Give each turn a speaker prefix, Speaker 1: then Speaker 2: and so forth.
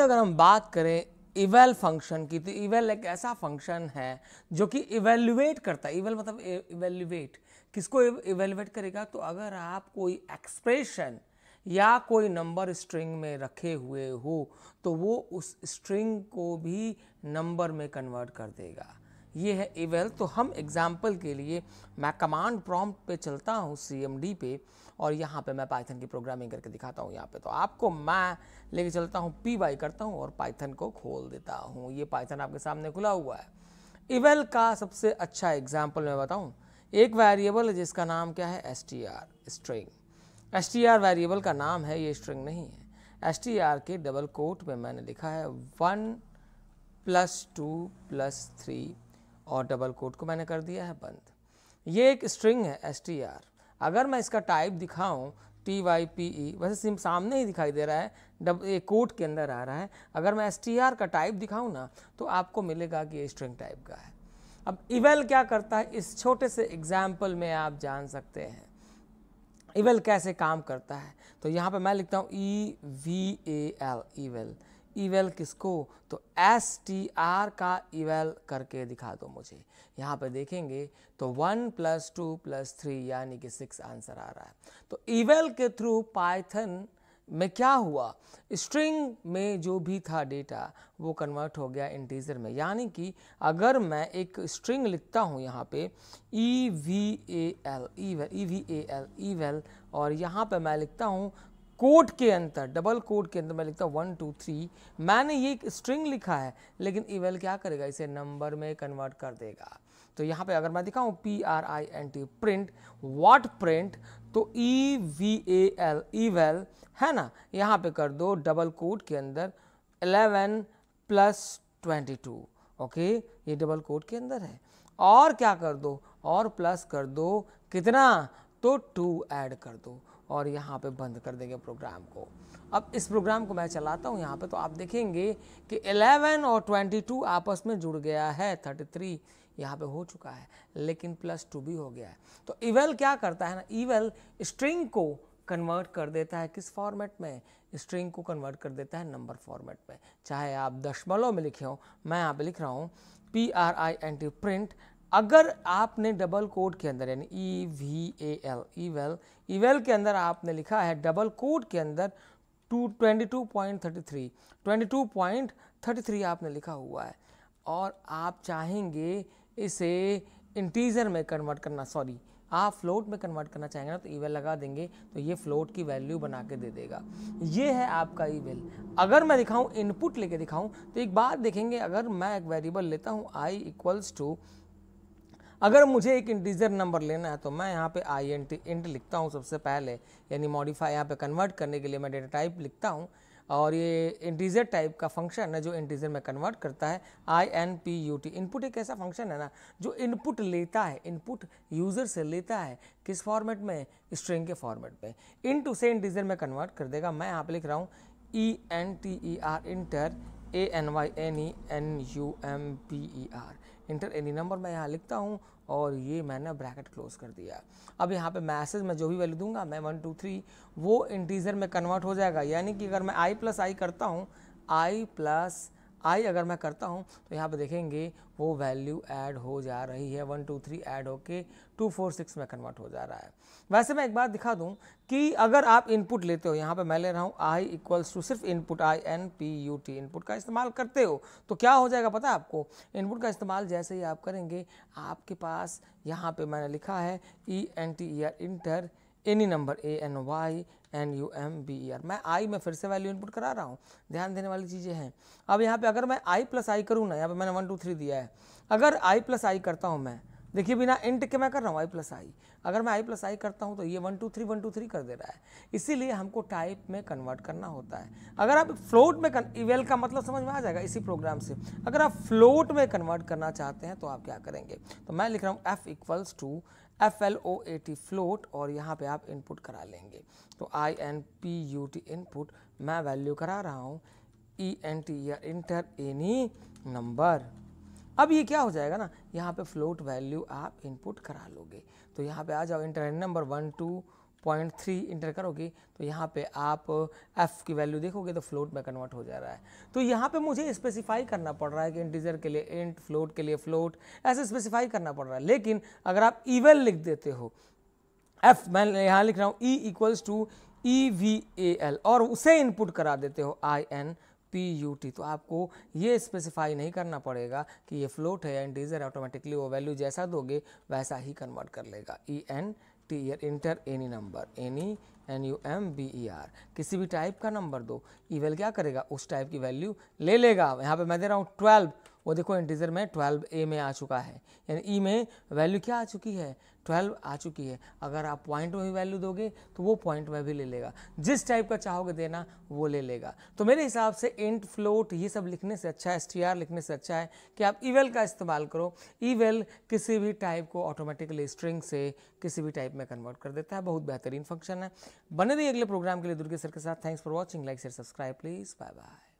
Speaker 1: अगर हम बात करें इवेल फंक्शन की तो इवेल एक ऐसा फंक्शन है जो कि इवेल्युएट करता है इवेल मतलब इवेल्युएट किसको इवेल्युएट करेगा तो अगर आप कोई एक्सप्रेशन या कोई नंबर स्ट्रिंग में रखे हुए हो तो वो उस स्ट्रिंग को भी नंबर में कन्वर्ट कर देगा ये है इवेल तो हम एग्जाम्पल के लिए मैं कमांड प्रॉम्प्ट पे चलता हूँ सी पे और यहाँ पे मैं पाइथन की प्रोग्रामिंग करके दिखाता हूँ यहाँ पे तो आपको मैं लेके चलता हूँ पी वाई करता हूँ और पाइथन को खोल देता हूँ ये पाइथन आपके सामने खुला हुआ है इवेल का सबसे अच्छा एग्जाम्पल मैं बताऊँ एक वेरिएबल है जिसका नाम क्या है S T R string S T R variable का नाम है ये स्ट्रिंग नहीं है एस टी आर के डबल कोट में मैंने लिखा है one plus two plus three और डबल कोट को मैंने कर दिया है बंद ये एक स्ट्रिंग है एस टी आर अगर मैं इसका टाइप दिखाऊं टी वाई पी ई वैसे सिम सामने ही दिखाई दे रहा है डब ये कोट के अंदर आ रहा है अगर मैं एस टी आर का टाइप दिखाऊं ना तो आपको मिलेगा कि ये स्ट्रिंग टाइप का है अब इवेल क्या करता है इस छोटे से एग्जाम्पल में आप जान सकते हैं इवेल कैसे काम करता है तो यहाँ पर मैं लिखता हूँ ई वी ए एल ईवेल ईवेल किसको तो एस टी आर का ईवेल करके दिखा दो मुझे यहाँ पे देखेंगे तो one plus two plus three यानी कि सिक्स आंसर आ रहा है तो ईवेल के थ्रू पाइथन में क्या हुआ स्ट्रिंग में जो भी था डेटा वो कन्वर्ट हो गया इंटीजर में यानी कि अगर मैं एक स्ट्रिंग लिखता हूँ यहाँ पे E V A L E V A L eval और यहाँ पे मैं लिखता हूँ कोट के अंतर डबल कोड के अंदर मैं लिखता हूँ वन टू थ्री मैंने ये एक स्ट्रिंग लिखा है लेकिन इवेल e क्या करेगा इसे नंबर में कन्वर्ट कर देगा तो यहाँ पे अगर मैं दिखाऊँ P R I N T print what print तो ई वी ए एल ईवेल है ना यहाँ पे कर दो डबल कोट के अंदर eleven plus twenty two okay ये डबल कोट के अंदर है और क्या कर दो और प्लस कर दो कितना तो टू ऐड कर दो और यहाँ पे बंद कर देंगे प्रोग्राम को अब इस प्रोग्राम को मैं चलाता हूँ यहाँ पे तो आप देखेंगे कि 11 और 22 आपस में जुड़ गया है 33 यहाँ पे हो चुका है लेकिन प्लस टू भी हो गया है तो ईवेल क्या करता है ना ईवेल स्ट्रिंग को कन्वर्ट कर देता है किस फॉर्मेट में स्ट्रिंग को कन्वर्ट कर देता है नंबर फॉर्मेट में चाहे आप दशमलव में लिखे हो मैं यहाँ पे लिख रहा हूँ P R I N T print अगर आपने डबल कोड के अंदर यानी ई वी ए एल ईवेल ईवेल के अंदर आपने लिखा है डबल कोड के अंदर two twenty two point thirty three twenty two point thirty three आपने लिखा हुआ है और आप चाहेंगे इसे इंटीजर में कन्वर्ट करना सॉरी आप फ्लोट में कन्वर्ट करना चाहेंगे ना तो ईवेल लगा देंगे तो ये फ्लोट की वैल्यू बना के दे देगा ये है आपका ईवेल अगर मैं दिखाऊं इनपुट लेके दिखाऊं तो एक बात देखेंगे अगर मैं एक वेरिएबल लेता हूं आई इक्वल्स टू अगर मुझे एक इंटीजर नंबर लेना है तो मैं यहाँ पे आई एन टी इंट लिखता हूँ सबसे पहले यानी मॉडिफाई यहाँ पे कन्वर्ट करने के लिए मैं डेटा टाइप लिखता हूँ और ये इंटीजर टाइप का फंक्शन है जो इंटीजर में कन्वर्ट करता है I N P U T input एक ऐसा फंक्शन है ना जो इनपुट लेता है इनपुट यूज़र से लेता है किस फॉर्मेट में स्ट्रिंग के फॉर्मेट में इंट उसे इंटीजर में कन्वर्ट कर देगा मैं यहाँ पर लिख रहा हूँ E N T E R enter A N Y N E N U M P E R enter any number मैं यहाँ लिखता हूँ और ये मैंने ब्रैकेट क्लोज कर दिया अब यहाँ पे मैसेज मैं जो भी वैल्यू दूंगा मैं वन टू थ्री वो इंटीजर में कन्वर्ट हो जाएगा यानी कि अगर मैं आई प्लस आई करता हूँ आई प्लस आई अगर मैं करता हूँ तो यहाँ पर देखेंगे वो वैल्यू ऐड हो जा रही है वन टू थ्री ऐड होके टू फोर सिक्स में कन्वर्ट हो जा रहा है वैसे मैं एक बात दिखा दूँ कि अगर आप इनपुट लेते हो यहाँ पर मैं ले रहा हूँ आई इक्वल्स टू सिर्फ input I N P U T input का इस्तेमाल करते हो तो क्या हो जाएगा पता है आपको इनपुट का इस्तेमाल जैसे ही आप करेंगे आपके पास यहाँ पर मैंने लिखा है E N T E R enter any number A N Y N U M B E R मैं आई में फिर से वैल्यू इनपुट करा रहा हूँ ध्यान देने वाली चीज़ें हैं अब यहाँ पे अगर मैं आई प्लस आई करूँ ना यहाँ पे मैंने वन टू थ्री दिया है अगर आई प्लस आई करता हूँ मैं देखिए बिना इंट के मैं कर रहा हूँ आई प्लस आई अगर मैं आई प्लस आई करता हूँ तो ये one two three one two three कर दे रहा है इसीलिए हमको टाइप में कन्वर्ट करना होता है अगर आप फ्लोट में इवेल का मतलब समझ में आ जाएगा इसी प्रोग्राम से अगर आप फ्लोट में कन्वर्ट करना चाहते हैं तो आप क्या करेंगे तो मैं लिख रहा हूँ F equals to F L O A T float और यहाँ पे आप इनपुट करा लेंगे तो I N P U T input मैं वैल्यू करा रहा हूँ ई एन टी या इंटर एनी नंबर अब ये क्या हो जाएगा ना यहाँ पे फ्लोट वैल्यू आप इनपुट करा लोगे तो यहाँ पे आ जाओ enter number one two point three enter करोगे तो यहाँ पे आप एफ़ की वैल्यू देखोगे तो फ्लोट में कन्वर्ट हो जा रहा है तो यहाँ पे मुझे स्पेसिफाई करना पड़ रहा है कि इंटीजर के लिए इंट फ्लोट के लिए फ्लोट ऐसे स्पेसिफाई करना पड़ रहा है लेकिन अगर आप ईवेल लिख देते हो एफ मैं यहाँ लिख रहा हूँ E equals to E V A L और उसे इनपुट करा देते हो I N P U T तो आपको ये स्पेसिफाई नहीं करना पड़ेगा कि ये फ्लोट है या इंटीजर ऑटोमेटिकली वो वैल्यू जैसा दोगे वैसा ही कन्वर्ट कर लेगा E N T E R enter any number any N U M B E R किसी भी टाइप का नंबर दो ईवेल e क्या करेगा उस टाइप की वैल्यू ले लेगा यहाँ पे मैं दे रहा हूँ ट्वेल्व वो देखो इंटीजर में ट्वेल्व ए में आ चुका है यानी ई e में वैल्यू क्या आ चुकी है ट्वेल्व आ चुकी है अगर आप पॉइंट में भी वैल्यू दोगे तो वो पॉइंट में भी ले लेगा जिस टाइप का चाहोगे देना वो ले लेगा तो मेरे हिसाब से इंट फ्लोट ये सब लिखने से अच्छा है एस लिखने से अच्छा है कि आप ईवेल का इस्तेमाल करो ईवेल किसी भी टाइप को ऑटोमेटिकली स्ट्रिंग से किसी भी टाइप में कन्वर्ट कर देता है बहुत बेहतरीन फंक्शन है बने रही अगले प्रोग्राम के लिए दुर्गे सर के साथ thanks for watching like share subscribe please bye bye